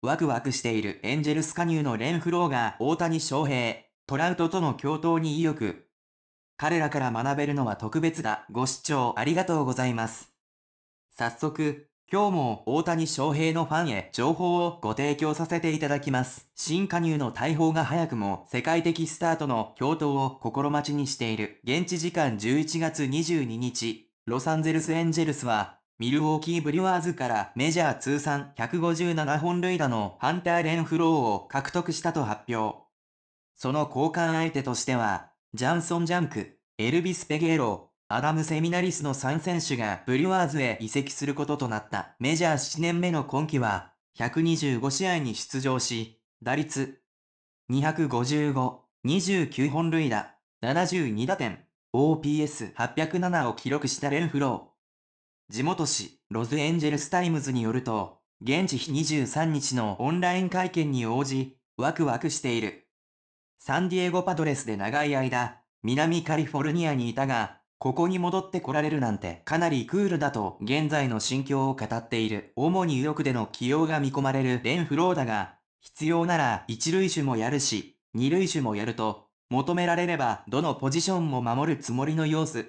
ワクワクしているエンジェルス加入のレンフローが大谷翔平、トラウトとの共闘に意欲。彼らから学べるのは特別だ。ご視聴ありがとうございます。早速、今日も大谷翔平のファンへ情報をご提供させていただきます。新加入の大砲が早くも世界的スタートの共闘を心待ちにしている。現地時間11月22日、ロサンゼルスエンジェルスはミルウォーキーブリュワーズからメジャー通算157本塁打のハンター・レンフローを獲得したと発表。その交換相手としては、ジャンソン・ジャンク、エルビス・ペゲーロ、アダム・セミナリスの3選手がブリュワーズへ移籍することとなったメジャー7年目の今季は、125試合に出場し、打率255、29本塁打、72打点、OPS807 を記録したレンフロー。地元紙ロズエンジェルスタイムズによると、現地23日のオンライン会見に応じ、ワクワクしている。サンディエゴパドレスで長い間、南カリフォルニアにいたが、ここに戻ってこられるなんてかなりクールだと現在の心境を語っている。主に右翼での起用が見込まれるレンフローだが、必要なら一塁手もやるし、二塁手もやると、求められればどのポジションも守るつもりの様子。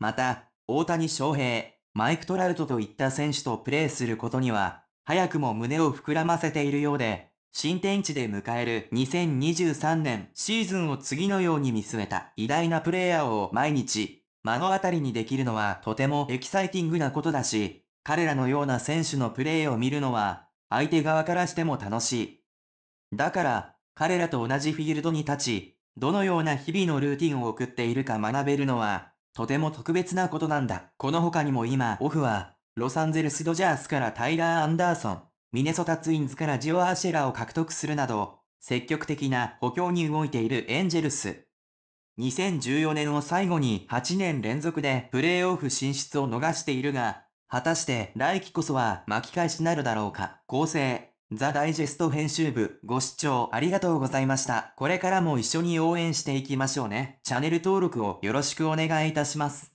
また、大谷翔平、マイク・トラウトといった選手とプレーすることには、早くも胸を膨らませているようで、新天地で迎える2023年シーズンを次のように見据えた偉大なプレイヤーを毎日目の当たりにできるのはとてもエキサイティングなことだし、彼らのような選手のプレーを見るのは相手側からしても楽しい。だから彼らと同じフィールドに立ち、どのような日々のルーティンを送っているか学べるのはとても特別なことなんだ。この他にも今、オフは、ロサンゼルスドジャースからタイラー・アンダーソン、ミネソタツインズからジオ・アシェラを獲得するなど、積極的な補強に動いているエンジェルス。2014年を最後に8年連続でプレーオフ進出を逃しているが、果たして来季こそは巻き返しなるだろうか。構成。ザ・ダイジェスト編集部、ご視聴ありがとうございました。これからも一緒に応援していきましょうね。チャンネル登録をよろしくお願いいたします。